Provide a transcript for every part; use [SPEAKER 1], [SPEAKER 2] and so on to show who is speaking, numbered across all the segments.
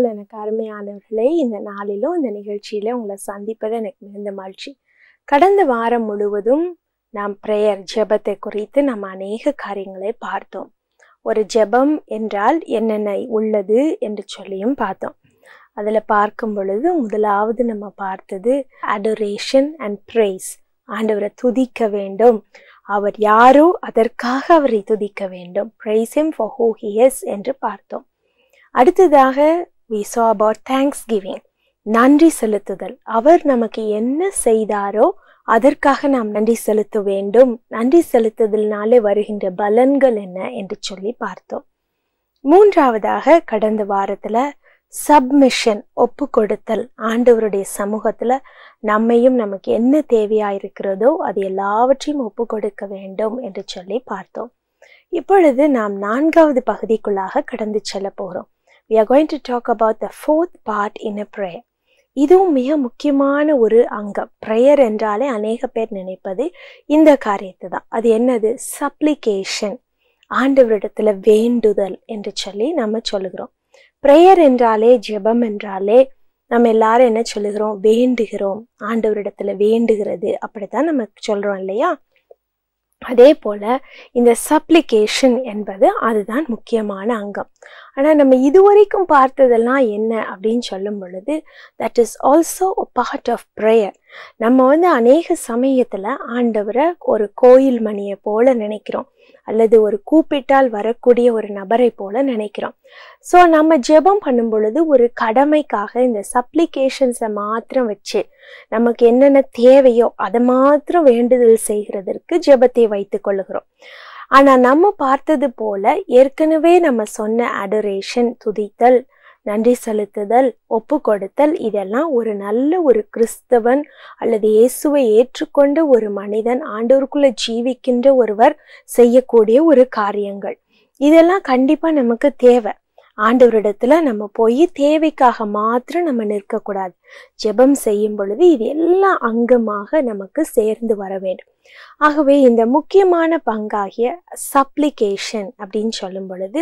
[SPEAKER 1] கர்த்தருக்குள் எனக்கு அருமையானவர்களே இந்த நாளிலும் இந்த நிகழ்ச்சியில் உங்களை சந்திப்பது எனக்கு மிகுந்த மகிழ்ச்சி கடந்த வாரம் முழுவதும் நாம் பிரேயர் ஜெபத்தை குறித்து நாம் அநேக காரியங்களை பார்த்தோம் ஒரு ஜெபம் என்றால் என்னென்ன உள்ளது என்று சொல்லியும் பார்த்தோம் அதில் பார்க்கும் பொழுது முதலாவது நம்ம பார்த்தது அடோரேஷன் அண்ட் ப்ரைஸ் ஆண்டவரை துதிக்க வேண்டும் அவர் யாரோ அதற்காக அவரை துதிக்க வேண்டும் praise him for who he என்று பார்த்தோம் அடுத்ததாக we saw about thanks giving நன்றி செலுத்துதல் அவர் நமக்கு என்ன செய்தாரோ அதற்காக நாம் நன்றி செலுத்த வேண்டும் நன்றி செலுத்துதல்னாலே வருகின்ற பலன்கள் என்ன என்று சொல்லி பார்த்தோம் மூன்றாவதாக கடந்த வாரத்தில் சப்மிஷன் ஒப்பு கொடுத்தல் ஆண்டவருடைய சமூகத்தில் நம்மையும் நமக்கு என்ன தேவையாக இருக்கிறதோ அது எல்லாவற்றையும் ஒப்பு கொடுக்க வேண்டும் என்று சொல்லி பார்த்தோம் இப்பொழுது நாம் நான்காவது பகுதிக்குள்ளாக கடந்து செல்ல போகிறோம் we are going to talk about the fourth part in a prayer இதுவும் மிக முக்கியமான ஒரு அங்கம் ப்ரேயர் என்றாலே அநேக பேர் நினைப்பது இந்த காரியத்தை தான் அது என்னது சப்ளிகேஷன் ஆண்டவரிடத்துல வேண்டுதல் என்று சொல்லி நம்ம சொல்லுகிறோம் ப்ரேயர் என்றாலே ஜெபம் என்றாலே நம்ம எல்லாரும் என்ன சொல்லுகிறோம் வேண்டுகிறோம் ஆண்டவரிடத்துல வேண்டுகிறது அப்படித்தான் நம்ம சொல்றோம் இல்லையா அதே போல் இந்த சப்ளிகேஷன் என்பது அதுதான் முக்கியமான அங்கம் ஆனால் நம்ம இதுவரைக்கும் பார்த்ததெல்லாம் என்ன அப்படின்னு சொல்லும் பொழுது that is also a part of prayer நம்ம வந்து அநேக சமயத்தில் ஆண்டவரை ஒரு கோயில் மணியை போல் நினைக்கிறோம் அல்லது ஒரு கூப்பிட்டால் வரக்கூடிய ஒரு நபரை போல நினைக்கிறோம் ஸோ நம்ம ஜெபம் பண்ணும் பொழுது ஒரு கடமைக்காக இந்த சப்ளிகேஷன்ஸை மாத்திரம் வச்சு நமக்கு என்னென்ன தேவையோ அதை மாத்திரம் வேண்டுதல் செய்கிறதற்கு ஜெபத்தை வைத்து கொள்ளுகிறோம் ஆனால் நம்ம பார்த்தது போல ஏற்கனவே நம்ம சொன்ன அடரேஷன் துதித்தல் நன்றி செலுத்துதல் ஒப்பு கொடுத்தல் இதெல்லாம் ஒரு நல்ல ஒரு கிறிஸ்தவன் அல்லது இயேசுவை ஏற்றுக்கொண்ட ஒரு மனிதன் ஆண்டோருக்குள்ளே ஜீவிக்கின்ற ஒருவர் செய்யக்கூடிய ஒரு காரியங்கள் இதெல்லாம் கண்டிப்பாக நமக்கு தேவை ஆண்டவரிடத்துல நம்ம போய் தேவைக்காக மாத்திரம் நம்ம நிற்கக்கூடாது ஜெபம் செய்யும் பொழுது இது எல்லா அங்கமாக நமக்கு சேர்ந்து வர வேண்டும் ஆகவே இந்த முக்கியமான பங்காகிய சப்ளிகேஷன் அப்படின்னு சொல்லும் பொழுது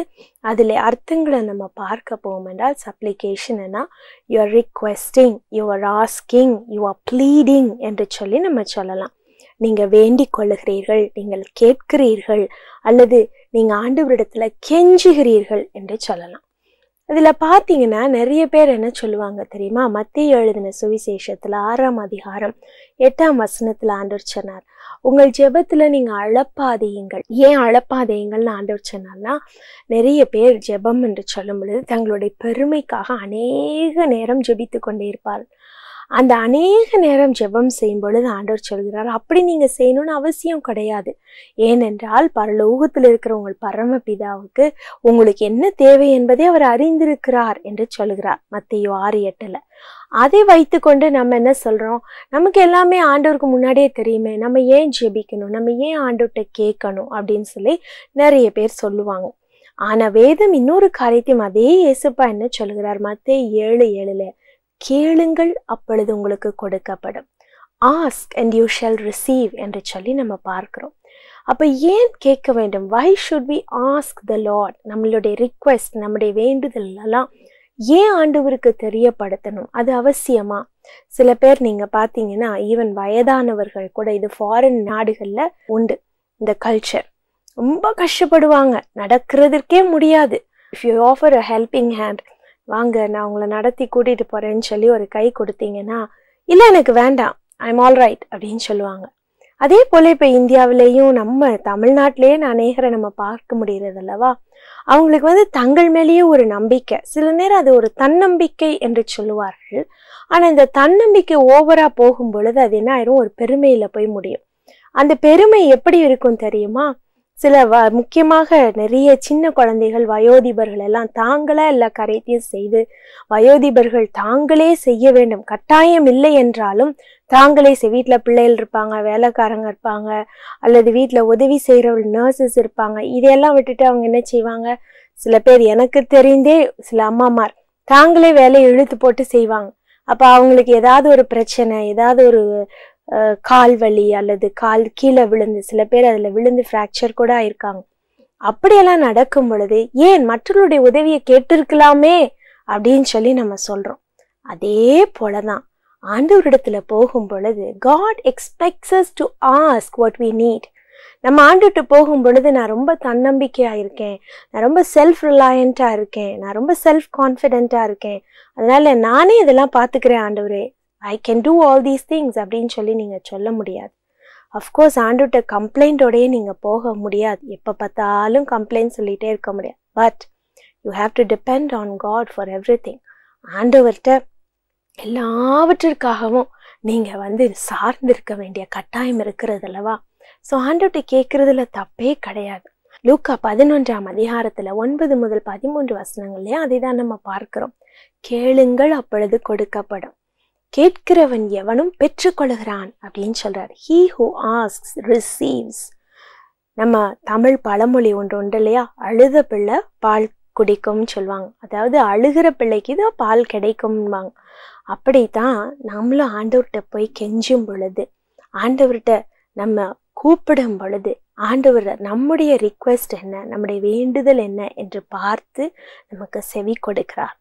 [SPEAKER 1] அதில் அர்த்தங்களை நம்ம பார்க்க போவோம் என்றால் சப்ளிகேஷன்னா your requesting your asking or pleading என்று சொல்லி நம்ம சொல்லலாம் நீங்கள் வேண்டிக் கொள்ளுகிறீர்கள் நீங்கள் கேட்கிறீர்கள் அல்லது நீங்க ஆண்டவரிடத்துல கெஞ்சுகிறீர்கள் என்று சொல்லலாம் இதுல பாத்தீங்கன்னா நிறைய பேர் என்ன சொல்லுவாங்க தெரியுமா மத்திய எழுதின சுவிசேஷத்துல ஆறாம் அதிகாரம் எட்டாம் வசனத்துல ஆண்டவர் சொன்னார் உங்கள் ஜெபத்துல நீங்க அழப்பாதையுங்கள் ஏன் அழப்பாதையுங்கள்னு ஆண்டவர் சொன்னார்னா நிறைய பேர் ஜெபம் என்று சொல்லும் பொழுது தங்களுடைய பெருமைக்காக அநேக நேரம் ஜெபித்து கொண்டே இருப்பார்கள் அந்த அநேக நேரம் ஜெபம் செய்யும் பொழுது ஆண்டவர் சொல்கிறார் அப்படி நீங்கள் செய்யணும்னு அவசியம் கிடையாது ஏனென்றால் பரலோகத்தில் இருக்கிற உங்கள் பரமபிதாவுக்கு உங்களுக்கு என்ன தேவை என்பதை அவர் அறிந்திருக்கிறார் என்று சொல்கிறார் மத்தையோ ஆறு எட்டில் அதை வைத்துக்கொண்டு நம்ம என்ன சொல்கிறோம் நமக்கு எல்லாமே ஆண்டவருக்கு முன்னாடியே தெரியுமே நம்ம ஏன் ஜெபிக்கணும் நம்ம ஏன் ஆண்டவர்கிட்ட கேட்கணும் அப்படின்னு சொல்லி நிறைய பேர் சொல்லுவாங்க ஆனால் வேதம் இன்னொரு காரியத்தையும் அதே இயேசுப்பா என்ன சொல்கிறார் மத்தே ஏழு ஏழில் கேளுங்கள் அப்பொழுது உங்களுக்கு கொடுக்கப்படும் ask and you shall receive என்று சொல்லி நம்ம பார்க்குறோம் அப்போ ஏன் கேட்க வேண்டும் why should be ask the lord நம்மளுடைய ரிக்வெஸ்ட் நம்முடைய வேண்டுதல்லாம் ஏன் ஆண்டவருக்கு தெரியப்படுத்தணும் அது அவசியமா சில பேர் நீங்கள் பார்த்தீங்கன்னா ஈவன் வயதானவர்கள் கூட இது ஃபாரின் நாடுகளில் உண்டு இந்த கல்ச்சர் ரொம்ப கஷ்டப்படுவாங்க நடக்கிறதுக்கே முடியாது if you offer a helping hand வாங்க நான் உங்களை நடத்தி கூட்டிகிட்டு போகிறேன்னு சொல்லி ஒரு கை கொடுத்தீங்கன்னா இல்லை எனக்கு வேண்டாம் ஐ எம் ஆல் ரைட் அப்படின்னு சொல்லுவாங்க அதே போல் இப்போ இந்தியாவிலேயும் நம்ம தமிழ்நாட்டிலேயே நான் அநேகரை நம்ம பார்க்க முடிகிறது அல்லவா அவங்களுக்கு வந்து தங்கள் மேலேயே ஒரு நம்பிக்கை சில நேரம் அது ஒரு தன்னம்பிக்கை என்று சொல்லுவார்கள் ஆனால் இந்த தன்னம்பிக்கை ஓவராக போகும் பொழுது அது என்ன ஆயிரும் ஒரு பெருமையில் போய் முடியும் அந்த பெருமை எப்படி இருக்கும் தெரியுமா சில வ முக்கியமாக நிறைய சின்ன குழந்தைகள் வயோதிபர்கள் எல்லாம் தாங்களே எல்லா கரைத்தையும் செய்து வயோதிபர்கள் தாங்களே செய்ய வேண்டும் கட்டாயம் இல்லை என்றாலும் தாங்களே செய் வீட்டில் பிள்ளைகள் இருப்பாங்க வேலைக்காரங்க இருப்பாங்க அல்லது வீட்டில் உதவி செய்கிறவர்கள் நர்சஸ் இருப்பாங்க இதையெல்லாம் விட்டுட்டு அவங்க என்ன செய்வாங்க சில பேர் எனக்கு தெரிந்தே சில அம்மாமார் தாங்களே வேலையை இழுத்து போட்டு செய்வாங்க அப்போ அவங்களுக்கு ஏதாவது ஒரு பிரச்சனை ஏதாவது ஒரு கால் வலி அல்லது கால் கீழே விழுந்து சில பேர் அதில் விழுந்து ஃப்ராக்சர் கூட ஆயிருக்காங்க அப்படியெல்லாம் நடக்கும் பொழுது ஏன் மற்றவருடைய உதவியை கேட்டிருக்கலாமே அப்படின்னு சொல்லி நம்ம சொல்கிறோம் அதே போல தான் இடத்துல போகும் பொழுது God expects to ask what we need நம்ம ஆண்டுட்டு போகும் பொழுது நான் ரொம்ப தன்னம்பிக்கையாக இருக்கேன் நான் ரொம்ப செல்ஃப் ரிலையண்ட்டாக இருக்கேன் நான் ரொம்ப செல்ஃப் கான்ஃபிடென்ட்டாக இருக்கேன் அதனால் நானே இதெல்லாம் பார்த்துக்கிறேன் ஆண்டவரே I can do all these things அப்படின்னு சொல்லி நீங்கள் சொல்ல முடியாது அஃப்கோர்ஸ் ஆண்டுகிட்ட கம்ப்ளைண்ட்டோடையே நீங்கள் போக முடியாது எப்போ பார்த்தாலும் கம்ப்ளைண்ட் சொல்லிகிட்டே இருக்க முடியாது but you have to depend on God for every thing ஆண்டவர்கிட்ட எல்லாவற்றிற்காகவும் நீங்கள் வந்து சார்ந்திருக்க வேண்டிய கட்டாயம் இருக்கிறது அல்லவா ஸோ ஆண்டவர்கிட்ட கேட்குறதுல தப்பே கிடையாது லூக்கா பதினொன்றாம் அதிகாரத்தில் ஒன்பது முதல் பதிமூன்று வசனங்கள்லேயே அதை தான் நம்ம பார்க்குறோம் கேளுங்கள் அப்பொழுது கொடுக்கப்படும் கேட்கிறவன் எவனும் பெற்றுக்கொள்கிறான் அப்படின்னு சொல்கிறார் ஹீ ஹூ ஆஸ்க் ரிசீவ்ஸ் நம்ம தமிழ் பழமொழி ஒன்று உண்டு இல்லையா அழுத பிள்ளை பால் குடிக்கும்னு சொல்லுவாங்க அதாவது அழுகிற பிள்ளைக்கு தான் பால் கிடைக்கும்பாங்க அப்படித்தான் நம்மளும் ஆண்டவர்கிட்ட போய் கெஞ்சும் பொழுது ஆண்டவர்கிட்ட நம்ம கூப்பிடும் பொழுது ஆண்டவர் நம்முடைய ரிக்வெஸ்ட் என்ன நம்முடைய வேண்டுதல் என்ன என்று பார்த்து நமக்கு செவி கொடுக்கிறார்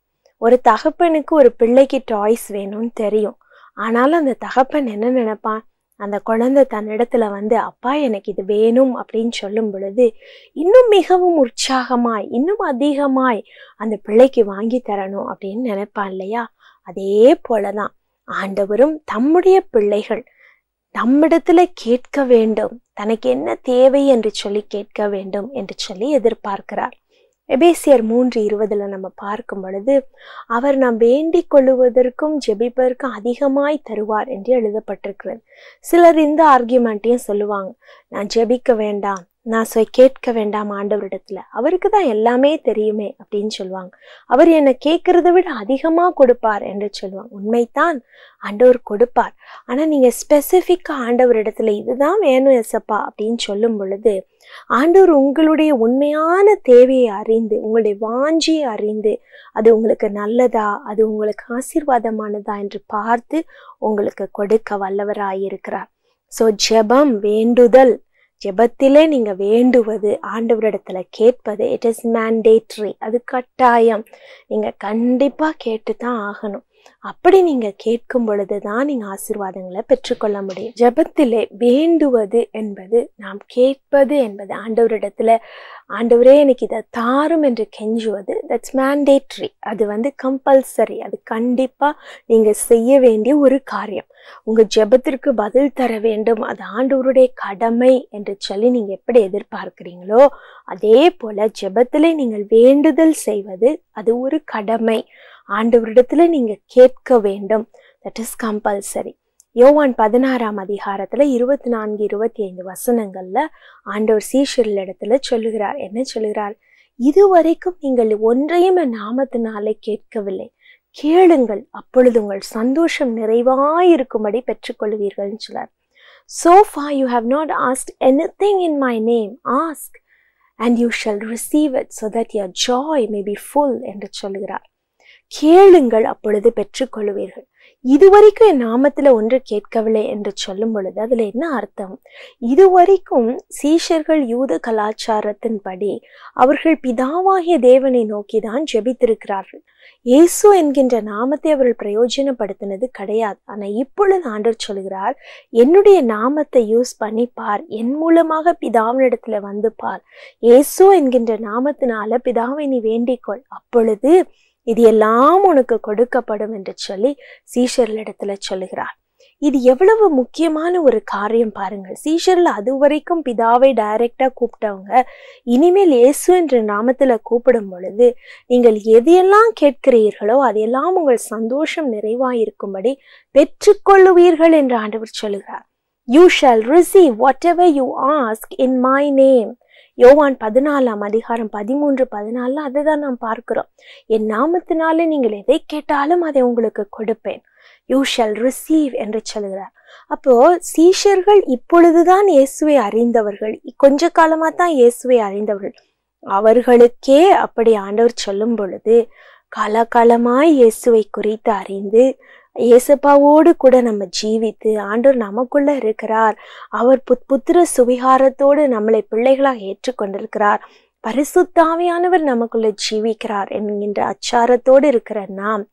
[SPEAKER 1] ஒரு தகப்பனுக்கு ஒரு பிள்ளைக்கு டாய்ஸ் வேணும்னு தெரியும் ஆனாலும் அந்த தகப்பன் என்ன நினைப்பான் அந்த குழந்தை தன்னிடத்துல வந்து அப்பா எனக்கு இது வேணும் அப்படின்னு சொல்லும் பொழுது இன்னும் மிகவும் உற்சாகமாய் இன்னும் அதிகமாய் அந்த பிள்ளைக்கு வாங்கி தரணும் அப்படின்னு நினைப்பான் இல்லையா அதே போலதான் ஆண்டவரும் தம்முடைய பிள்ளைகள் நம்மிடத்துல கேட்க வேண்டும் தனக்கு என்ன தேவை என்று சொல்லி கேட்க வேண்டும் என்று சொல்லி எதிர்பார்க்கிறார் எபேசியர் மூன்று இருபதில் நம்ம பார்க்கும் பொழுது அவர் நாம் வேண்டிக் கொள்ளுவதற்கும் ஜெபிப்பதற்கும் அதிகமாய் தருவார் என்று எழுதப்பட்டிருக்கிறது சிலர் இந்த ஆர்கியூமெண்ட்டையும் சொல்லுவாங்க நான் ஜெபிக்க வேண்டாம் நான் சொல் கேட்க வேண்டாம் ஆண்டவரிடத்துல அவருக்கு தான் எல்லாமே தெரியுமே அப்படின்னு சொல்லுவாங்க அவர் என்னை கேட்கறத விட அதிகமாக கொடுப்பார் என்று சொல்லுவாங்க உண்மைத்தான் ஆண்டவர் கொடுப்பார் ஆனால் நீங்கள் ஸ்பெசிஃபிக்காக ஆண்டவரிடத்துல இதுதான் வேணும் எசப்பா அப்படின்னு சொல்லும் பொழுது ஆண்டவர் உங்களுடைய உண்மையான தேவையை அறிந்து உங்களுடைய வாஞ்சியை அறிந்து அது உங்களுக்கு நல்லதா அது உங்களுக்கு ஆசீர்வாதமானதா என்று பார்த்து உங்களுக்கு கொடுக்க வல்லவராயிருக்கிறார் ஸோ ஜெபம் வேண்டுதல் ஜெபத்திலே நீங்கள் வேண்டுவது ஆண்டவரிடத்துல கேட்பது இட் இஸ் மேண்டேட்ரி அது கட்டாயம் நீங்கள் கண்டிப்பாக கேட்டு தான் ஆகணும் அப்படி நீங்க கேட்கும் பொழுதுதான் நீங்க ஆசிர்வாதங்களை பெற்றுக்கொள்ள முடியும் ஜபத்திலே வேண்டுவது என்பது நாம் கேட்பது என்பது ஆண்டவரிடத்துல ஆண்டவரே எனக்கு இதை தாரும் என்று கெஞ்சுவது தட்ஸ் மேண்டேட்ரி அது வந்து கம்பல்சரி அது கண்டிப்பாக நீங்கள் செய்ய வேண்டிய ஒரு காரியம் உங்கள் ஜெபத்திற்கு பதில் தர வேண்டும் அது ஆண்டவருடைய கடமை என்று சொல்லி நீங்கள் எப்படி எதிர்பார்க்குறீங்களோ அதே போல் ஜெபத்தில் நீங்கள் வேண்டுதல் செய்வது அது ஒரு கடமை ஆண்டவரிடத்துல நீங்க கேட்க வேண்டும் தட் இஸ் கம்பல்சரி யோவான் பதினாறாம் அதிகாரத்துல இருபத்தி நான்கு இருபத்தி ஐந்து வசனங்கள்ல ஆண்டவர் சீஷர்கள் இடத்துல சொல்லுகிறார் என்ன சொல்லுகிறார் இதுவரைக்கும் நீங்கள் ஒன்றையும் என் நாமத்தினாலே கேட்கவில்லை கேளுங்கள் அப்பொழுது உங்கள் சந்தோஷம் நிறைவாயிருக்கும்படி பெற்றுக்கொள்வீர்கள் சொல்லார் so far you have not ask any thing in my name ask and you shall receive it so that your joy may be full என்று சொல்கிறார் கேளுங்கள் அப்பொழுது பெற்றுக்கொள்வீர்கள் இதுவரைக்கும் என் நாமத்துல ஒன்று கேட்கவில்லை என்று சொல்லும் பொழுது அதுல என்ன அர்த்தம் இதுவரைக்கும் சீஷர்கள் யூத கலாச்சாரத்தின்படி அவர்கள் பிதாவாகிய தேவனை நோக்கி தான் ஜெபித்திருக்கிறார்கள் இயேசு என்கின்ற நாமத்தை அவர்கள் பிரயோஜனப்படுத்தினது கிடையாது ஆனா இப்பொழுது ஆண்டர் சொல்கிறார் என்னுடைய நாமத்தை யூஸ் பண்ணி பார் என் மூலமாக பிதாவினிடத்துல வந்து பார் இயேசு என்கின்ற நாமத்தினால பிதாவை நீ வேண்டிக்கொள் அப்பொழுது இது எல்லாம் உனக்கு கொடுக்கப்படும் என்று சொல்லி சீஷர்களிடத்துல சொல்லுகிறார் இது எவ்வளவு முக்கியமான ஒரு காரியம் பாருங்கள் சீஷர்ல அது வரைக்கும் பிதாவை டைரக்டா கூப்பிட்டவங்க இனிமேல் இயேசு என்ற நாமத்துல கூப்பிடும் பொழுது நீங்கள் எதையெல்லாம் கேட்கிறீர்களோ அதையெல்லாம் உங்கள் சந்தோஷம் நிறைவாயிருக்கும்படி பெற்றுக்கொள்ளுவீர்கள் என்று ஆண்டவர் சொல்லுகிறார் you shall receive whatever you ask in my name யோவான் பதினாலாம் அதிகாரம் பதிமூன்று பதினாலில் அதுதான் நாம் பார்க்கிறோம் என் நாமத்தினால நீங்கள் எதை கேட்டாலும் அதை உங்களுக்கு கொடுப்பேன் யூ ஷல் ரிசீவ் என்று சொல்கிறார் அப்போ சீஷர்கள் இப்பொழுதுதான் இயேசுவை அறிந்தவர்கள் கொஞ்ச காலமாக தான் இயேசுவை அறிந்தவர்கள் அவர்களுக்கே அப்படி ஆண்டவர் சொல்லும் பொழுது காலகாலமாய் இயேசுவை குறித்து அறிந்து இயேசப்பாவோடு கூட நம்ம ஜீவித்து ஆண்டோர் நமக்குள்ள இருக்கிறார் அவர் புத் புத்திர சுவிகாரத்தோடு நம்மளை பிள்ளைகளாக ஏற்றுக்கொண்டிருக்கிறார் பரிசுத்தாவியானவர் நமக்குள்ள ஜீவிக்கிறார் என்கின்ற அச்சாரத்தோடு இருக்கிற நாம்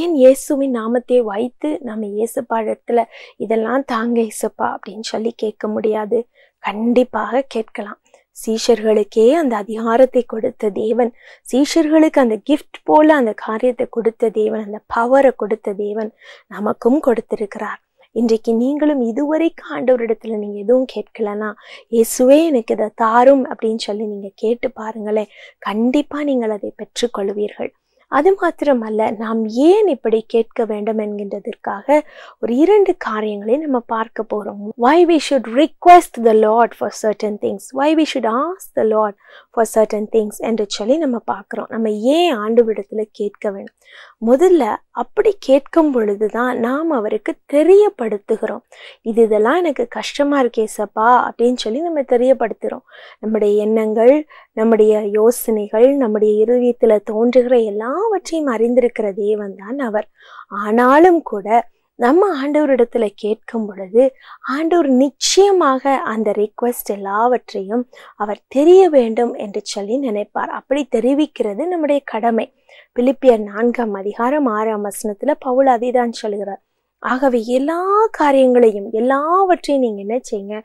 [SPEAKER 1] ஏன் இயேசுவின் நாமத்தை வைத்து நம்ம இயேசுப்பா இடத்துல இதெல்லாம் தாங்க இயேசுப்பா அப்படின்னு சொல்லி கேட்க முடியாது கண்டிப்பாக கேட்கலாம் சீஷர்களுக்கே அந்த அதிகாரத்தை கொடுத்த தேவன் சீஷர்களுக்கு அந்த கிஃப்ட் போல அந்த காரியத்தை கொடுத்த தேவன் அந்த பவரை கொடுத்த தேவன் நமக்கும் கொடுத்திருக்கிறார் இன்றைக்கு நீங்களும் இதுவரைக்கும் ஆண்டவரிடத்துல நீங்க எதுவும் கேட்கலனா இயேசுவே எனக்கு இதை தாரும் அப்படின்னு சொல்லி நீங்க கேட்டு பாருங்களேன் கண்டிப்பா நீங்கள் அதை பெற்றுக்கொள்வீர்கள் அது மாத்திரமல்ல நாம் ஏன் இப்படி கேட்க வேண்டும் என்கின்றதற்காக ஒரு இரண்டு காரியங்களை நம்ம பார்க்க போகிறோம் why we should request the lord for certain things why we should ask the lord for certain things என்று சொல்லி நம்ம பார்க்குறோம் நம்ம ஏன் ஆண்டு விடத்தில் கேட்க வேண்டும் முதல்ல அப்படி கேட்கும் பொழுது தான் நாம் அவருக்கு தெரியப்படுத்துகிறோம் இது இதெல்லாம் எனக்கு கஷ்டமாக இருக்கே சப்பா அப்படின்னு சொல்லி நம்ம தெரியப்படுத்துகிறோம் நம்முடைய எண்ணங்கள் நம்முடைய யோசனைகள் நம்முடைய இருதயத்தில் தோன்றுகிற எல்லாவற்றையும் அறிந்திருக்கிற தேவன் தான் அவர் ஆனாலும் கூட நம்ம ஆண்டவரிடத்துல கேட்கும் பொழுது ஆண்டவர் நிச்சயமாக அந்த ரிக்வெஸ்ட் எல்லாவற்றையும் அவர் தெரிய வேண்டும் என்று சொல்லி நினைப்பார் அப்படி தெரிவிக்கிறது நம்முடைய கடமை பிலிப்பியர் நான்காம் அதிகாரம் ஆறாம் வசனத்துல பவுல் அதை தான் சொல்கிறார் ஆகவே எல்லா காரியங்களையும் எல்லாவற்றையும் நீங்கள் என்ன செய்யுங்க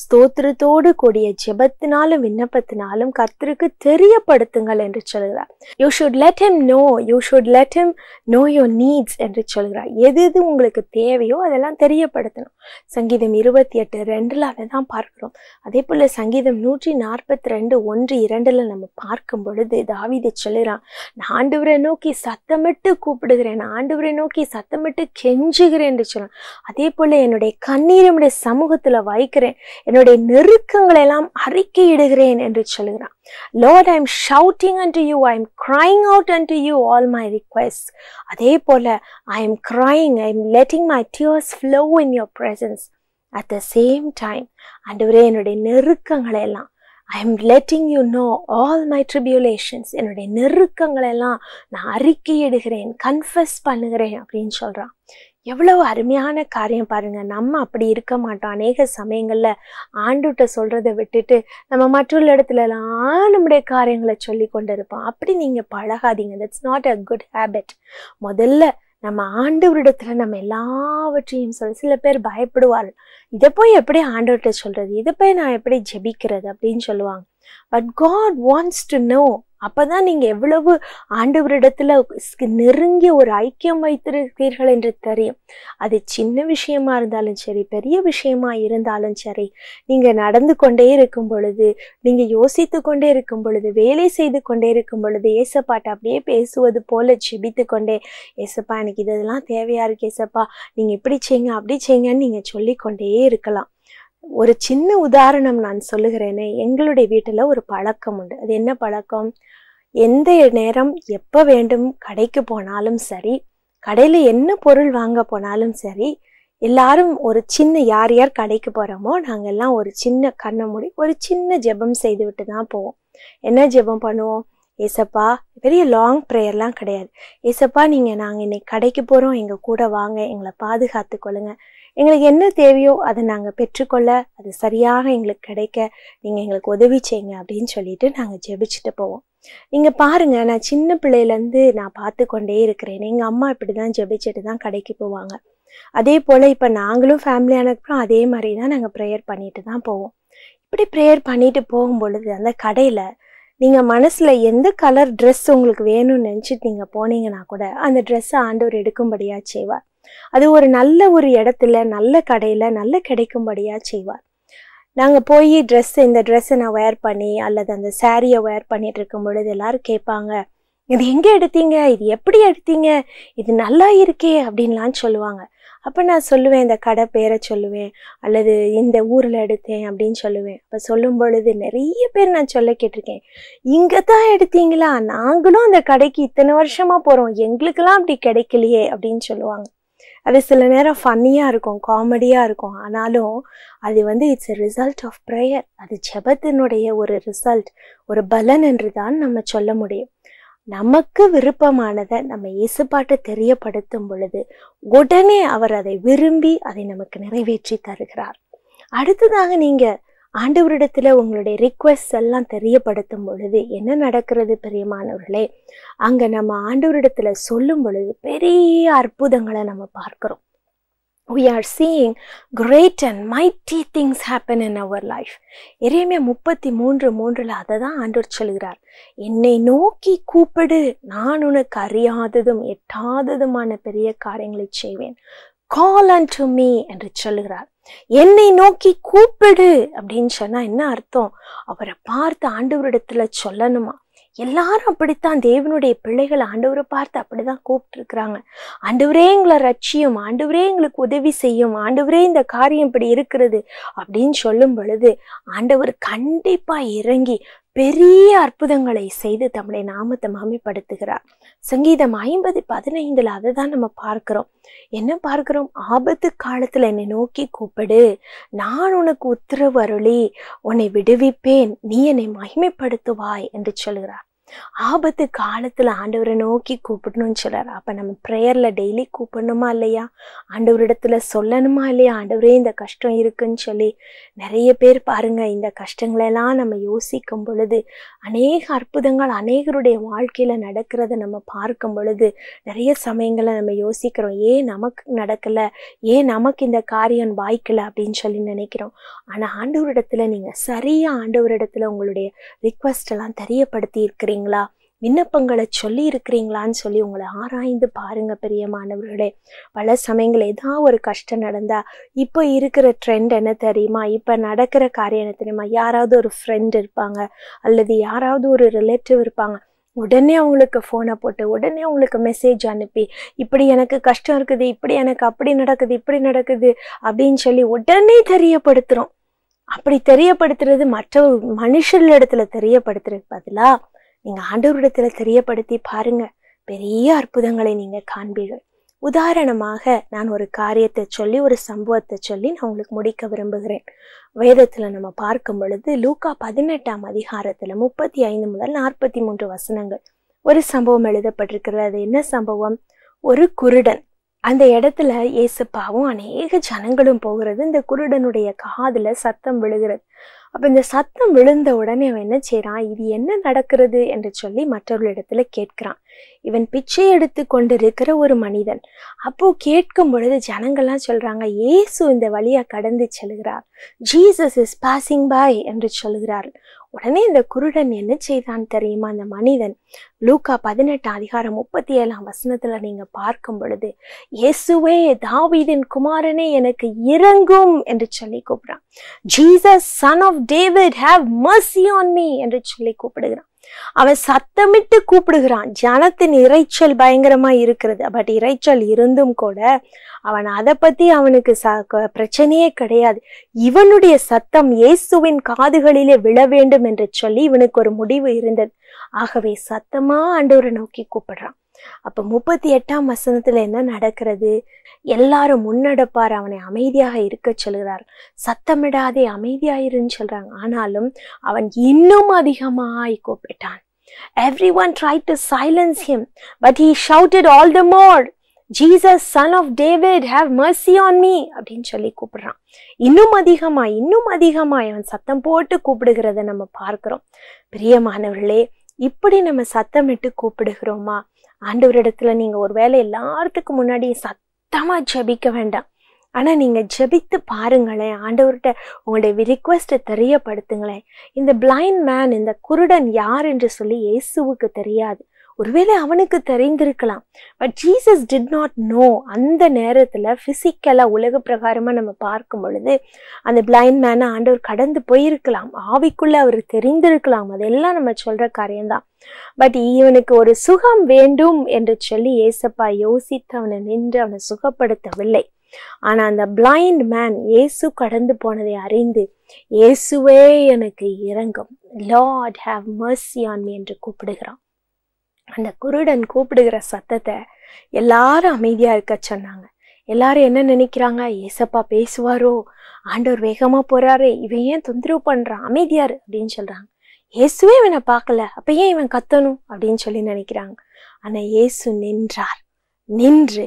[SPEAKER 1] ஸ்தோத்திரத்தோடு கூடிய ஜெபத்தினாலும் விண்ணப்பத்தினாலும் கர்த்தருக்கு தெரியப்படுத்துங்கள் என்று சொல்கிறார் you should let him know you should let him know your needs என்று சொல்கிறார் எது எது உங்களுக்கு தேவையோ அதெல்லாம் தெரியப்படுத்தணும் சங்கீதம் இருபத்தி எட்டு ரெண்டில் அதை தான் பார்க்குறோம் அதே போல் சங்கீதம் நூற்றி நாற்பத்தி ரெண்டு ஒன்று இரண்டில் நம்ம பார்க்கும் பொழுது தாவிதை சொல்லுறான் நான் ஆண்டு நோக்கி சத்தமிட்டு கூப்பிடுகிறேன் ஆண்டு நோக்கி சத்தமிட்டு கெஞ்சுகிறேன் வைக்கிறேன் என்று சொல்லலாம் அதே போல என்னுடைய கண்ணீரமுடைய சமூகத்துல வைக்கிறேன் என்னுடைய நெருக்கங்களை எல்லாம் அறிக்கையிடுகிறேன் என்று சொல்லுகிறான் lord I am shouting and you I am crying out and you all my request அதே போல I am crying I am letting my tears flow in your presence at the same time அண்டவரே என்னுடைய நெருக்கங்களை எல்லாம் I am letting you know all my tribulations என்னுடைய நெருக்கங்களெல்லாம் நான் அறிக்கையிடுகிறேன் confuse பண்ணுகிறேன் அப்படின்னு சொல்கிறான் எவ்வளவு அருமையான காரியம் பாருங்க நம்ம அப்படி இருக்க மாட்டோம் அநேக சமயங்களில் ஆண்டுகிட்ட சொல்கிறத விட்டுட்டு நம்ம மற்றொரு இடத்துலலாம் நம்முடைய காரியங்களை சொல்லி கொண்டு இருப்போம் அப்படி நீங்கள் பழகாதீங்க that's not a good habit முதல்ல நம்ம ஆண்டவரிடத்துல நம்ம எல்லாவற்றையும் சொல்ல சில பேர் பயப்படுவார் இதை போய் எப்படி ஆண்டவர்கிட்ட சொல்கிறது இதை போய் நான் எப்படி ஜெபிக்கிறது அப்படின்னு சொல்லுவாங்க but God wants to know அப்பதான் நீங்க எவ்வளவு ஆண்டவரிடத்துல நெருங்கிய ஒரு ஐக்கியம் வைத்திருக்கிறீர்கள் என்று தெரியும் அது சின்ன விஷயமா இருந்தாலும் சரி பெரிய விஷயமா இருந்தாலும் சரி நீங்க நடந்து கொண்டே இருக்கும் பொழுது நீங்க யோசித்து கொண்டே இருக்கும் பொழுது வேலை செய்து கொண்டே இருக்கும் பொழுது ஏசப்பாட்ட அப்படியே பேசுவது போல செபித்து கொண்டே ஏசப்பா எனக்கு இதெல்லாம் தேவையா இருக்கு ஏசப்பா நீங்க இப்படி செய்யுங்க அப்படி செய்யுங்கன்னு நீங்க சொல்லிக்கொண்டே இருக்கலாம் ஒரு சின்ன உதாரணம் நான் சொல்லுகிறேனே எங்களுடைய வீட்டில் ஒரு பழக்கம் உண்டு அது என்ன பழக்கம் எந்த நேரம் எப்போ வேண்டும் கடைக்கு போனாலும் சரி கடையில் என்ன பொருள் வாங்க போனாலும் சரி எல்லாரும் ஒரு சின்ன யார் யார் கடைக்கு போகிறோமோ நாங்கள்லாம் ஒரு சின்ன கண்ணை மூடி ஒரு சின்ன ஜெபம் செய்துவிட்டு தான் போவோம் என்ன ஜெபம் பண்ணுவோம் ஏசப்பா பெரிய லாங் ப்ரேயர்லாம் கிடையாது ஏசப்பா நீங்கள் நாங்கள் இன்னைக்கு கடைக்கு போகிறோம் எங்கள் கூட வாங்க எங்களை பாதுகாத்து கொள்ளுங்கள் எங்களுக்கு என்ன தேவையோ அதை நாங்கள் பெற்றுக்கொள்ள அது சரியாக எங்களுக்கு கிடைக்க நீங்கள் எங்களுக்கு உதவி செய்யுங்க அப்படின்னு சொல்லிட்டு நாங்கள் ஜெபிச்சுட்டு போவோம் நீங்கள் பாருங்கள் நான் சின்ன பிள்ளையிலேருந்து நான் பார்த்து கொண்டே இருக்கிறேன் எங்கள் அம்மா இப்படி தான் ஜெபிச்சுட்டு தான் கடைக்கு போவாங்க அதே போல் இப்போ நாங்களும் ஃபேமிலியானதுக்கப்புறம் அதே மாதிரி தான் நாங்கள் ப்ரேயர் பண்ணிட்டு தான் போவோம் இப்படி ப்ரேயர் பண்ணிட்டு போகும் பொழுது அந்த கடையில் நீங்கள் மனசில் எந்த கலர் ட்ரெஸ் உங்களுக்கு வேணும்னு நினச்சிட்டு நீங்கள் போனீங்கன்னா கூட அந்த ட்ரெஸ்ஸை ஆண்டவர் எடுக்கும்படியாக செய்வார் அது ஒரு நல்ல ஒரு இடத்துல நல்ல கடையில் நல்ல கிடைக்கும்படியாக செய்வார் நாங்கள் போய் ட்ரெஸ்ஸு இந்த ட்ரெஸ்ஸை நான் வேர் பண்ணி அல்லது அந்த சாரியை வேர் பண்ணிட்டு இருக்கும் பொழுது எல்லோரும் கேட்பாங்க இது எங்கே எடுத்தீங்க இது எப்படி எடுத்தீங்க இது நல்லா இருக்கே அப்படின்லாம் சொல்லுவாங்க அப்போ நான் சொல்லுவேன் இந்த கடை பேரை சொல்லுவேன் அல்லது இந்த ஊரில் எடுத்தேன் அப்படின்னு சொல்லுவேன் அப்போ சொல்லும் பொழுது நிறைய பேர் நான் சொல்ல கேட்டிருக்கேன் இங்கே தான் எடுத்தீங்களா நாங்களும் அந்த கடைக்கு இத்தனை வருஷமாக போகிறோம் எங்களுக்கெல்லாம் அப்படி கிடைக்கலையே அப்படின்னு சொல்லுவாங்க அது சில நேரம் ஃபன்னியாக இருக்கும் காமெடியாக இருக்கும் ஆனாலும் அது வந்து it's a result of prayer அது ஜபத்தினுடைய ஒரு ரிசல்ட் ஒரு பலன் என்று தான் நம்ம சொல்ல முடியும் நமக்கு விருப்பமானதை நம்ம இயேசுப்பாட்டை தெரியப்படுத்தும் பொழுது உடனே அவர் அதை விரும்பி அதை நமக்கு நிறைவேற்றி தருகிறார் அடுத்ததாக நீங்கள் ஆண்டவரிடத்துல உங்களுடைய ரிக்வெஸ்ட் எல்லாம் தெரியப்படுத்தும் பொழுது என்ன நடக்கிறது பெரியமானவர்களே அங்க நம்ம ஆண்டவரிடத்துல சொல்லும் பொழுது பெரிய அற்புதங்களை நம்ம பார்க்கிறோம் we are seeing great and mighty things happen in our life எரியமே முப்பத்தி மூன்று மூன்றில் அதை தான் ஆண்டோர் சொல்கிறார் என்னை நோக்கி கூப்பிடு நான் உனக்கு அறியாததும் எட்டாததுமான பெரிய காரியங்களை செய்வேன் கால் அண்ட் டு மீ என்று சொல்லுகிறார் என்னை நோக்கி கூப்பிடு அப்படின்னு சொன்னா என்ன அர்த்தம் அவரை பார்த்து ஆண்டவரிடத்துல சொல்லணுமா எல்லாரும் அப்படித்தான் தேவனுடைய பிள்ளைகள் ஆண்டவரை பார்த்து அப்படிதான் கூப்பிட்டுருக்குறாங்க ஆண்டவரே எங்களை ரட்சியும் ஆண்டவரே எங்களுக்கு உதவி செய்யும் ஆண்டவரே இந்த காரியம் இப்படி இருக்கிறது அப்படின்னு சொல்லும் பொழுது ஆண்டவர் கண்டிப்பா இறங்கி பெரிய அற்புதங்களை செய்து தம்முடைய நாமத்தை மாமைப்படுத்துகிறார் சங்கீதம் ஐம்பது பதினைந்தில் அதை தான் நம்ம பார்க்கிறோம் என்ன பார்க்கிறோம் ஆபத்து காலத்தில் என்னை நோக்கி கூப்பிடு நான் உனக்கு உத்தரவு அருளி உன்னை விடுவிப்பேன் நீ என்னை மகிமைப்படுத்துவாய் என்று சொல்கிறார் ஆபத்து காலத்தில் ஆண்டவரை நோக்கி கூப்பிடணும்னு சொல்கிறார் அப்போ நம்ம ப்ரேயரில் டெய்லி கூப்பிடணுமா இல்லையா ஆண்டவரிடத்துல சொல்லணுமா இல்லையா ஆண்டவரே இந்த கஷ்டம் இருக்குன்னு சொல்லி நிறைய பேர் பாருங்கள் இந்த கஷ்டங்களெல்லாம் நம்ம யோசிக்கும் பொழுது அநேக அற்புதங்கள் அநேகருடைய வாழ்க்கையில் நடக்கிறத நம்ம பார்க்கும் பொழுது நிறைய சமயங்களை நம்ம யோசிக்கிறோம் ஏன் நமக்கு நடக்கலை ஏன் நமக்கு இந்த காரியம் வாய்க்கலை அப்படின்னு சொல்லி நினைக்கிறோம் ஆனால் ஆண்டவரிடத்துல நீங்கள் சரியாக ஆண்டவரிடத்துல உங்களுடைய ரிக்வஸ்டெல்லாம் தெரியப்படுத்தி இருக்கிறீங்க இருக்கிறீங்களா விண்ணப்பங்களை சொல்லி இருக்கிறீங்களான்னு சொல்லி உங்களை ஆராய்ந்து பாருங்க பிரியமானவர்களே பல சமயங்கள் ஏதாவது ஒரு கஷ்டம் நடந்தா இப்போ இருக்கிற ட்ரெண்ட் என்ன தெரியுமா இப்போ நடக்கிற காரியம் என்ன தெரியுமா யாராவது ஒரு ஃப்ரெண்ட் இருப்பாங்க அல்லது யாராவது ஒரு ரிலேட்டிவ் இருப்பாங்க உடனே அவங்களுக்கு ஃபோனை போட்டு உடனே அவங்களுக்கு மெசேஜ் அனுப்பி இப்படி எனக்கு கஷ்டம் இருக்குது இப்படி எனக்கு அப்படி நடக்குது இப்படி நடக்குது அப்படின்னு சொல்லி உடனே தெரியப்படுத்துகிறோம் அப்படி தெரியப்படுத்துறது மற்ற மனுஷர்களிடத்துல இடத்துல தெரியப்படுத்துறதுக்கு பதிலாக நீங்க ஆண்டவரிடத்துல தெரியப்படுத்தி பாருங்க பெரிய அற்புதங்களை நீங்க காண்பீர்கள் உதாரணமாக நான் ஒரு காரியத்தை சொல்லி ஒரு சம்பவத்தை சொல்லி நான் உங்களுக்கு முடிக்க விரும்புகிறேன் வேதத்துல நம்ம பார்க்கும் பொழுது லூக்கா பதினெட்டாம் அதிகாரத்துல முப்பத்தி ஐந்து முதல் நாற்பத்தி மூன்று வசனங்கள் ஒரு சம்பவம் எழுதப்பட்டிருக்கிறது அது என்ன சம்பவம் ஒரு குருடன் அந்த இடத்துல இயேசுப்பாவும் அநேக ஜனங்களும் போகிறது இந்த குருடனுடைய காதில் சத்தம் விழுகிறது அப்போ இந்த சத்தம் விழுந்த உடனே அவன் என்ன செய்கிறான் இது என்ன நடக்கிறது என்று சொல்லி இடத்துல கேட்கிறான் இவன் பிச்சை எடுத்து கொண்டிருக்கிற ஒரு மனிதன் அப்போ கேட்கும் பொழுது ஜனங்கள்லாம் சொல்கிறாங்க ஏசு இந்த வழியாக கடந்து செல்கிறார் ஜீசஸ் இஸ் பாசிங் பாய் என்று சொல்கிறார் உடனே இந்த குருடன் என்ன செய்தான் தெரியுமா அந்த மனிதன் லூக்கா பதினெட்டு அதிகாரம் முப்பத்தி ஏழாம் வசனத்துல நீங்க பார்க்கும் பொழுது இயேசுவே தாவீதின் குமாரனே எனக்கு இறங்கும் என்று சொல்லி கூப்பிடுறான் Jesus son of David have mercy on me என்று சொல்லி கூப்பிடுகிறான் அவன் சத்தமிட்டு கூப்பிடுகிறான் ஜனத்தின் இறைச்சல் பயங்கரமா இருக்கிறது பட் இறைச்சல் இருந்தும் கூட அவன் அதை பத்தி அவனுக்கு ச பிரச்சனையே கிடையாது இவனுடைய சத்தம் இயேசுவின் காதுகளிலே விழ வேண்டும் என்று சொல்லி இவனுக்கு ஒரு முடிவு இருந்தது ஆகவே சத்தமா ஆண்டவரை நோக்கி கூப்பிடுறான் அப்ப முப்பத்தி எட்டாம் வசனத்துல என்ன நடக்கிறது எல்லாரும் முன்னெடுப்பார் அவனை அமைதியாக இருக்க சொல்கிறார் சத்தமிடாதே அமைதியாயிருன்னு சொல்றாங்க ஆனாலும் அவன் இன்னும் அதிகமாய் கூப்பிட்டான் every one try to silence him but he shouted all the more Jesus son of David have mercy on me அப்படின்னு சொல்லி கூப்பிடுறான் இன்னும் அதிகமாக இன்னும் அதிகமாக அவன் சத்தம் போட்டு கூப்பிடுகிறத நம்ம பார்க்குறோம் பிரியமானவர்களே இப்படி நம்ம சத்தமிட்டு கூப்பிடுகிறோமா ஆண்டவரிடத்துல நீங்கள் ஒரு வேலை எல்லாத்துக்கும் முன்னாடி சத்தமாக ஜபிக்க வேண்டாம் ஆனால் நீங்கள் ஜபித்து பாருங்களேன் ஆண்டவர்கிட்ட உங்களுடைய ரிக்வெஸ்ட்டை தெரியப்படுத்துங்களேன் இந்த பிளைண்ட் மேன் இந்த குருடன் யார் என்று சொல்லி இயேசுவுக்கு தெரியாது ஒருவேளை அவனுக்கு தெரிந்திருக்கலாம் but Jesus did not know அந்த நேரத்தில் ஃபிசிக்கலாக உலக பிரகாரமாக நம்ம பார்க்கும் பொழுது அந்த பிளைண்ட் மேனை ஆண்டவர் கடந்து போயிருக்கலாம் ஆவிக்குள்ளே அவர் தெரிந்திருக்கலாம் அதெல்லாம் நம்ம சொல்கிற காரியம்தான் பட் இவனுக்கு ஒரு சுகம் வேண்டும் என்று சொல்லி ஏசப்பா யோசித்து அவனை நின்று அவனை சுகப்படுத்தவில்லை ஆனால் அந்த பிளைண்ட் மேன் இயேசு கடந்து போனதை அறிந்து இயேசுவே எனக்கு இறங்கும் lord have mercy on me என்று கூப்பிடுகிறான் அந்த குருடன் கூப்பிடுகிற சத்தத்தை எல்லாரும் அமைதியாக இருக்க சொன்னாங்க எல்லாரும் என்ன நினைக்கிறாங்க ஏசப்பா பேசுவாரோ ஆண்டவர் வேகமாக போகிறாரு இவன் ஏன் தொந்தரவு பண்ணுறான் அமைதியார் அப்படின்னு சொல்கிறாங்க இயேசுவே இவனை பார்க்கல அப்போ ஏன் இவன் கத்தணும் அப்படின்னு சொல்லி நினைக்கிறாங்க ஆனால் இயேசு நின்றார் நின்று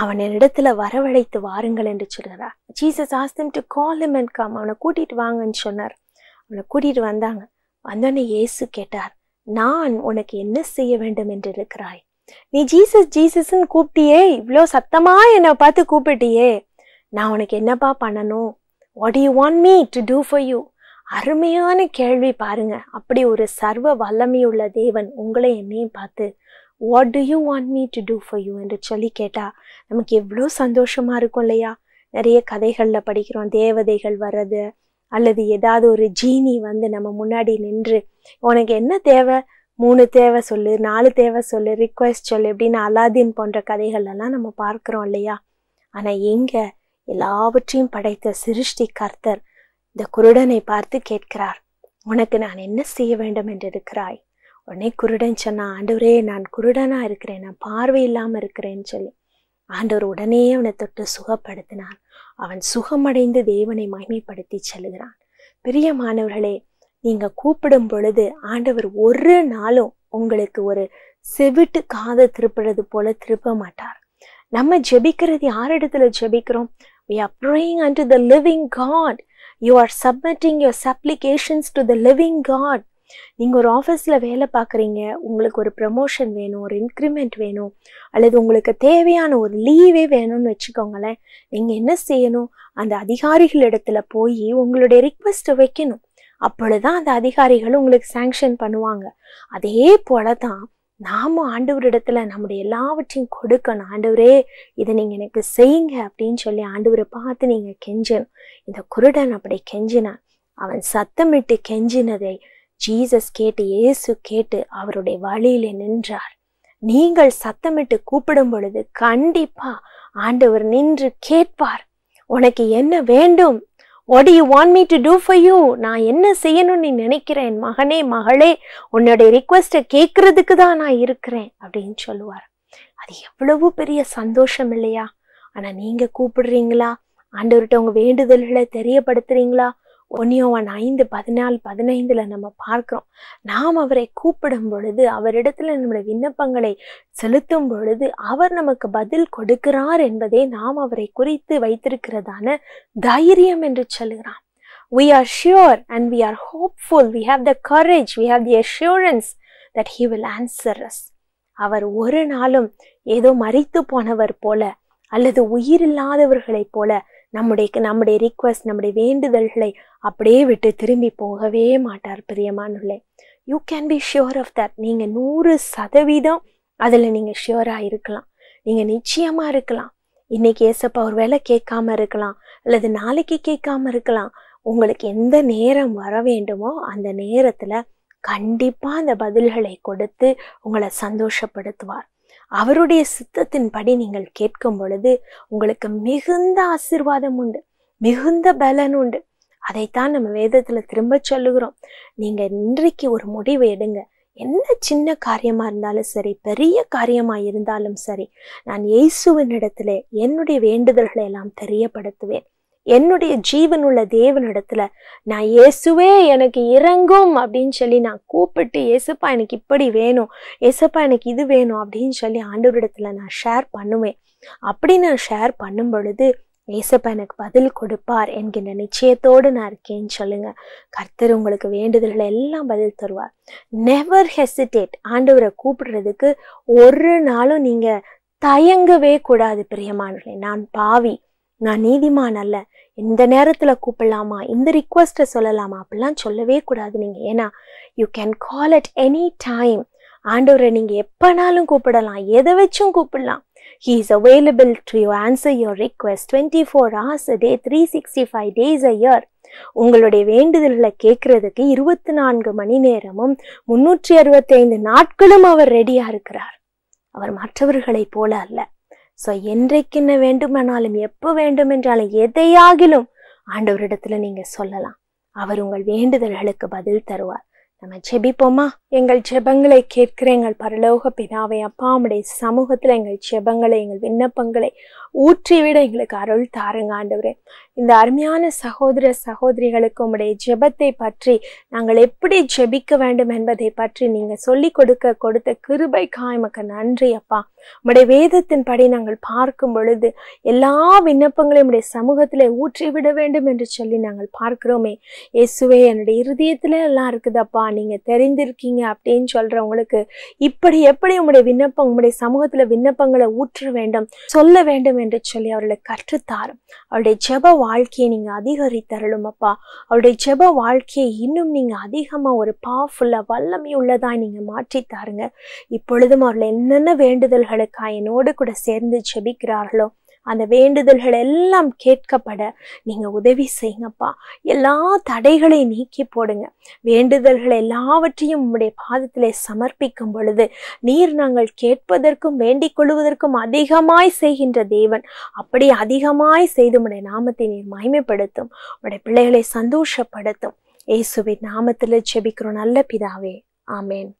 [SPEAKER 1] அவன் இடத்துல வரவழைத்து வாருங்கள் என்று சொல்கிறார் Jesus asked them to call and come அவனை கூட்டிகிட்டு வாங்கன்னு சொன்னார் அவனை கூட்டிகிட்டு வந்தாங்க வந்தோடனே இயேசு கேட்டார் நான் உனக்கு என்ன செய்ய வேண்டும் என்று இருக்கிறாய் நீ ஜீசஸ் ஜீசஸ்ன்னு கூப்பிட்டியே இவ்வளோ சத்தமா என்னை பார்த்து கூப்பிட்டியே நான் உனக்கு என்னப்பா பண்ணணும் what you want me to do for you அருமையான கேள்வி பாருங்க அப்படி ஒரு சர்வ வல்லமையுள்ள தேவன் உங்களை என்னையும் பார்த்து what do you want me to do for you என்று சொல்லி கேட்டால் நமக்கு எவ்வளோ சந்தோஷமாக இருக்கும் இல்லையா நிறைய கதைகளில் படிக்கிறோம் தேவதைகள் வர்றது அல்லது ஏதாவது ஒரு ஜீனி வந்து நம்ம முன்னாடி நின்று உனக்கு என்ன தேவை மூணு தேவை சொல்லு நாலு தேவை சொல்லு ரிக்வெஸ்ட் சொல்லு எப்படின்னு அலாதீன் போன்ற கதைகள்லாம் நம்ம பார்க்குறோம் இல்லையா ஆனால் எங்கே எல்லாவற்றையும் படைத்த சிருஷ்டி கர்த்தர் இந்த குருடனை பார்த்து கேட்கிறார் உனக்கு நான் என்ன செய்ய வேண்டும் என்று இருக்கிறாய் உடனே குருடன் சொன்னா ஆண்டவரே நான் குருடனாக இருக்கிறேன் நான் பார்வை இல்லாமல் இருக்கிறேன்னு சொல்லி ஆண்டவர் உடனே அவனை தொட்டு சுகப்படுத்தினான் அவன் சுகமடைந்து தேவனை மகிமைப்படுத்தி செல்கிறான் பிரியமானவர்களே நீங்க கூப்பிடும் பொழுது ஆண்டவர் ஒரு நாளும் உங்களுக்கு ஒரு செவிட்டு காதை திருப்புறது போல திருப்ப மாட்டார் நம்ம ஜெபிக்கிறது யார் இடத்துல ஜெபிக்கிறோம் we are praying and the living God you are submitting your supplications to the living God நீங்கள் ஒரு ஆஃபீஸில் வேலை பார்க்குறீங்க உங்களுக்கு ஒரு ப்ரமோஷன் வேணும் ஒரு இன்க்ரிமெண்ட் வேணும் அல்லது உங்களுக்கு தேவையான ஒரு லீவே வேணும்னு வச்சுக்கோங்களேன் நீங்கள் என்ன செய்யணும் அந்த அதிகாரிகள் இடத்துல போய் உங்களுடைய ரிக்வெஸ்ட்டை வைக்கணும் அப்பொழுதுதான் அந்த அதிகாரிகள் உங்களுக்கு சாங்ஷன் பண்ணுவாங்க அதே போல தான் நாமும் ஆண்டவரிடத்துல நம்முடைய எல்லாவற்றையும் கொடுக்கணும் ஆண்டவரே இதை நீங்கள் எனக்கு செய்யுங்க அப்படின்னு சொல்லி ஆண்டவரை பார்த்து நீங்கள் கெஞ்சணும் இந்த குருடன் அப்படி கெஞ்சினான் அவன் சத்தமிட்டு கெஞ்சினதை ஜீசஸ் கேட்டு இயேசு கேட்டு அவருடைய வழியில நின்றார் நீங்கள் சத்தமிட்டு கூப்பிடும் பொழுது கண்டிப்பா ஆண்டவர் நின்று கேட்பார் உனக்கு என்ன வேண்டும் what you want me to do for you நான் என்ன செய்யணும்னு நீ நினைக்கிறேன் மகனே மகளே உன்னுடைய ரிக்வெஸ்ட்டை கேட்கறதுக்கு தான் நான் இருக்கிறேன் அப்படின்னு சொல்லுவார் அது எவ்வளவு பெரிய சந்தோஷம் இல்லையா ஆனால் நீங்கள் கூப்பிடுறீங்களா ஆண்டவர்கிட்ட உங்கள் வேண்டுதல்களை தெரியப்படுத்துறீங்களா ஒன்னியோவன் ஐந்து பதினாலு பதினைந்துல நம்ம பார்க்கிறோம் நாம் அவரை கூப்பிடும் பொழுது அவரிடத்துல நம்முடைய விண்ணப்பங்களை செலுத்தும் பொழுது அவர் நமக்கு பதில் கொடுக்கிறார் என்பதே நாம் அவரை குறித்து வைத்திருக்கிறதான தைரியம் என்று சொல்கிறான் we are sure and we are hopeful we have the courage we have the assurance that he will answer us அவர் ஒரு நாளும் ஏதோ மறித்து போனவர் போல அல்லது உயிரில்லாதவர்களைப் போல நம்முடைய நம்முடைய ரிக்வஸ்ட் நம்முடைய வேண்டுதல்களை அப்படியே விட்டு திரும்பி போகவே மாட்டார் பிரியமானுள்ளே you can be sure of that நீங்கள் நூறு சதவீதம் அதில் நீங்கள் ஷியோராக இருக்கலாம் நீங்கள் நிச்சயமாக இருக்கலாம் இன்னைக்கு ஏசப்பா ஒரு வேலை கேட்காம இருக்கலாம் அல்லது நாளைக்கு கேட்காம இருக்கலாம் உங்களுக்கு எந்த நேரம் வர வேண்டுமோ அந்த நேரத்தில் கண்டிப்பாக அந்த பதில்களை கொடுத்து உங்களை சந்தோஷப்படுத்துவார் அவருடைய சித்தத்தின்படி நீங்கள் கேட்கும் பொழுது உங்களுக்கு மிகுந்த ஆசிர்வாதம் உண்டு மிகுந்த பலன் உண்டு அதைத்தான் நம்ம வேதத்துல திரும்ப சொல்லுகிறோம் நீங்க இன்றைக்கு ஒரு முடிவு எடுங்க என்ன சின்ன காரியமா இருந்தாலும் சரி பெரிய காரியமா இருந்தாலும் சரி நான் இயேசுவின் இடத்துல என்னுடைய வேண்டுதல்களை எல்லாம் தெரியப்படுத்துவேன் என்னுடைய ஜீவனுள்ள தேவனிடத்துல நான் இயேசுவே எனக்கு இறங்கும் அப்படின்னு சொல்லி நான் கூப்பிட்டு ஏசப்பா எனக்கு இப்படி வேணும் ஏசப்பா எனக்கு இது வேணும் அப்படின்னு சொல்லி ஆண்டவரிடத்துல நான் ஷேர் பண்ணுவேன் அப்படி நான் ஷேர் பண்ணும் பொழுது ஏசப்பா எனக்கு பதில் கொடுப்பார் என்கின்ற நிச்சயத்தோடு நான் இருக்கேன்னு சொல்லுங்க கர்த்தர் உங்களுக்கு வேண்டுதல்களை எல்லாம் பதில் தருவார் நெவர் ஹெசிடேட் ஆண்டவரை கூப்பிடுறதுக்கு ஒரு நாளும் நீங்கள் தயங்கவே கூடாது பிரியமானவர்களே நான் பாவி நான் நீதிமான் அல்ல இந்த நேரத்தில் கூப்பிடலாமா இந்த ரிக்வஸ்ட்டை சொல்லலாமா அப்படிலாம் சொல்லவே கூடாது நீங்கள் ஏன்னா you can call at any time ஆண்டவரை நீங்கள் எப்போனாலும் கூப்பிடலாம் எதை வச்சும் கூப்பிடலாம் he is available to you answer your request twenty four hours day three sixty five days a year உங்களுடைய வேண்டுதல்களை கேட்கறதுக்கு இருபத்தி நான்கு மணி நேரமும் முன்னூற்றி அறுபத்தைந்து நாட்களும் அவர் ரெடியாக இருக்கிறார் அவர் மற்றவர்களைப் போல அல்ல ஸோ என்ன வேண்டுமானாலும் எப்போ என்றாலும் எதையாகிலும் ஆண்டவரிடத்துல நீங்க சொல்லலாம் அவர் உங்கள் வேண்டுதல்களுக்கு பதில் தருவார் நம்ம ஜெபிப்போமா எங்கள் ஜெபங்களை கேட்கிற எங்கள் பரலோக பிதாவை அப்பா உடைய சமூகத்தில் எங்கள் ஜெபங்களை எங்கள் விண்ணப்பங்களை ஊற்றிவிட எங்களுக்கு அருள் தாருங்க ஆண்டவரே இந்த அருமையான சகோதர சகோதரிகளுக்கு உடைய ஜெபத்தை பற்றி நாங்கள் எப்படி ஜெபிக்க வேண்டும் என்பதை பற்றி நீங்கள் சொல்லிக் கொடுக்க கொடுத்த கிருபை எமக்கு நன்றி அப்பா உங்களுடைய வேதத்தின் படி நாங்கள் பார்க்கும் பொழுது எல்லா விண்ணப்பங்களையும் உடைய சமூகத்தில் ஊற்றிவிட வேண்டும் என்று சொல்லி நாங்கள் பார்க்கிறோமே இயேசுவே என்னுடைய இருதயத்தில் எல்லாம் இருக்குதப்பா நீங்கள் தெரிந்திருக்கீங்க அப்படின்னு சொல்கிறவங்களுக்கு இப்படி எப்படி உங்களுடைய விண்ணப்பம் உங்களுடைய சமூகத்தில் விண்ணப்பங்களை ஊற்ற வேண்டும் சொல்ல வேண்டும் என்று சொல்லி அவர்களை கற்றுத்தாரும் அவருடைய ஜெப வாழ்க்கையை நீங்கள் அதிகரித்தரலும் அப்பா அவருடைய ஜெப வாழ்க்கையை இன்னும் நீங்கள் அதிகமாக ஒரு பவர்ஃபுல்லாக வல்லமை உள்ளதாக நீங்கள் மாற்றி தாருங்க இப்பொழுதும் அவர்கள் என்னென்ன வேண்டுதல்களுக்காக என்னோடு கூட சேர்ந்து ஜெபிக்கிறார்களோ அந்த வேண்டுதல்கள் எல்லாம் கேட்கப்பட நீங்கள் உதவி செய்யுங்கப்பா எல்லா தடைகளை நீக்கி போடுங்க வேண்டுதல்கள் எல்லாவற்றையும் உங்களுடைய பாதத்திலே சமர்ப்பிக்கும் பொழுது நீர் நாங்கள் கேட்பதற்கும் வேண்டிக் கொள்வதற்கும் அதிகமாய் செய்கின்ற தேவன் அப்படி அதிகமாய் செய்து உடைய நாமத்தை நீர் மகிமைப்படுத்தும் உடைய பிள்ளைகளை சந்தோஷப்படுத்தும் ஏசுவின் நாமத்தில் செபிக்கிறோம் நல்ல பிதாவே ஆமேன்